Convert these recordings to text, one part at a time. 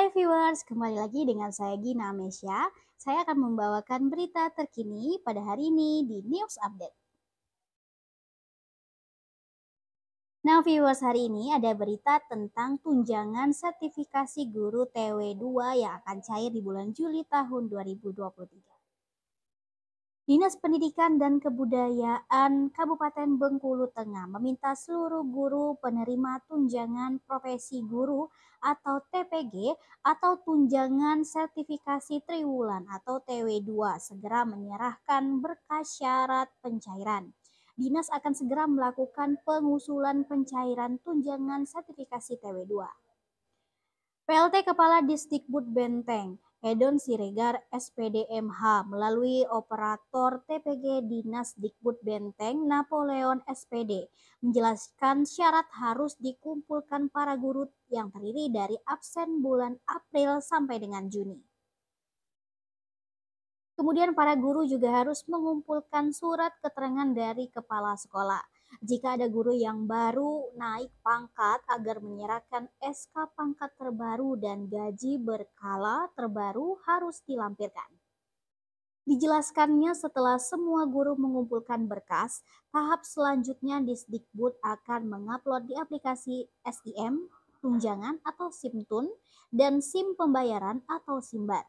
Hai viewers, kembali lagi dengan saya Gina Amesya. Saya akan membawakan berita terkini pada hari ini di News Update. Nah viewers, hari ini ada berita tentang tunjangan sertifikasi guru TW2 yang akan cair di bulan Juli tahun 2023. Dinas Pendidikan dan Kebudayaan Kabupaten Bengkulu Tengah meminta seluruh guru penerima tunjangan profesi guru atau TPG atau tunjangan sertifikasi triwulan atau TW2 segera menyerahkan berkas syarat pencairan. Dinas akan segera melakukan pengusulan pencairan tunjangan sertifikasi TW2. PLT Kepala Distikbud Benteng Hedon Siregar SPDMH melalui operator TPG Dinas Dikbud Benteng Napoleon SPD menjelaskan syarat harus dikumpulkan para guru yang terdiri dari absen bulan April sampai dengan Juni. Kemudian para guru juga harus mengumpulkan surat keterangan dari kepala sekolah jika ada guru yang baru naik pangkat agar menyerahkan SK pangkat terbaru dan gaji berkala terbaru harus dilampirkan. Dijelaskannya setelah semua guru mengumpulkan berkas, tahap selanjutnya di Sdikbud akan mengupload di aplikasi SIM, tunjangan atau SIMTUN, dan SIM pembayaran atau SIMBAR.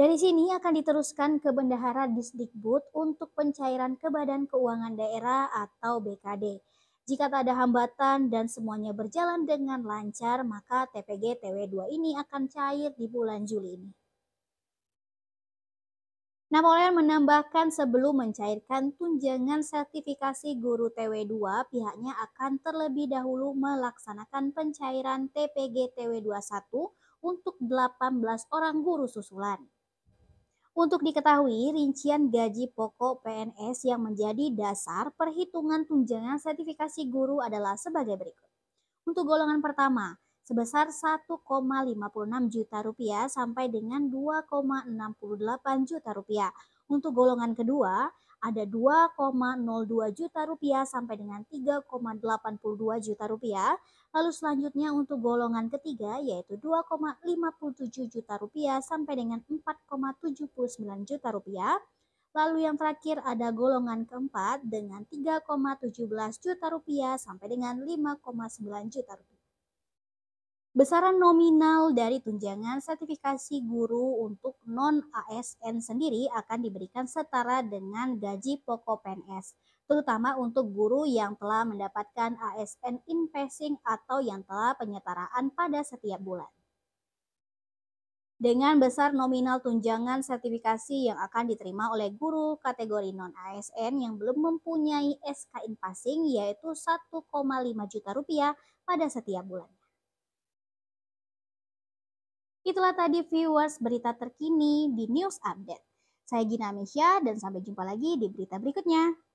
Dari sini akan diteruskan ke Bendahara Disdikbud untuk pencairan ke Badan Keuangan Daerah atau BKD. Jika tak ada hambatan dan semuanya berjalan dengan lancar, maka TPG TW2 ini akan cair di bulan Juli ini. Napoleon menambahkan sebelum mencairkan tunjangan sertifikasi guru TW2, pihaknya akan terlebih dahulu melaksanakan pencairan TPG TW21 untuk 18 orang guru susulan. Untuk diketahui rincian gaji pokok PNS yang menjadi dasar perhitungan tunjangan sertifikasi guru adalah sebagai berikut. Untuk golongan pertama, sebesar 1,56 juta rupiah sampai dengan 2,68 juta rupiah. Untuk golongan kedua ada 2,02 juta rupiah sampai dengan 3,82 juta rupiah. Lalu selanjutnya untuk golongan ketiga yaitu 2,57 juta rupiah sampai dengan 4,79 juta rupiah. Lalu yang terakhir ada golongan keempat dengan 3,17 juta rupiah sampai dengan 5,9 juta rupiah. Besaran nominal dari tunjangan sertifikasi guru untuk non-ASN sendiri akan diberikan setara dengan gaji pokok PNS, terutama untuk guru yang telah mendapatkan ASN in-passing atau yang telah penyetaraan pada setiap bulan. Dengan besar nominal tunjangan sertifikasi yang akan diterima oleh guru kategori non-ASN yang belum mempunyai SK in-passing yaitu 1,5 juta rupiah pada setiap bulan. Itulah tadi viewers berita terkini di News Update. Saya Gina Amesya dan sampai jumpa lagi di berita berikutnya.